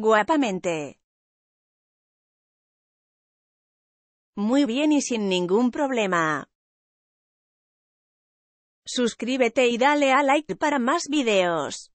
Guapamente. Muy bien y sin ningún problema. Suscríbete y dale a like para más videos.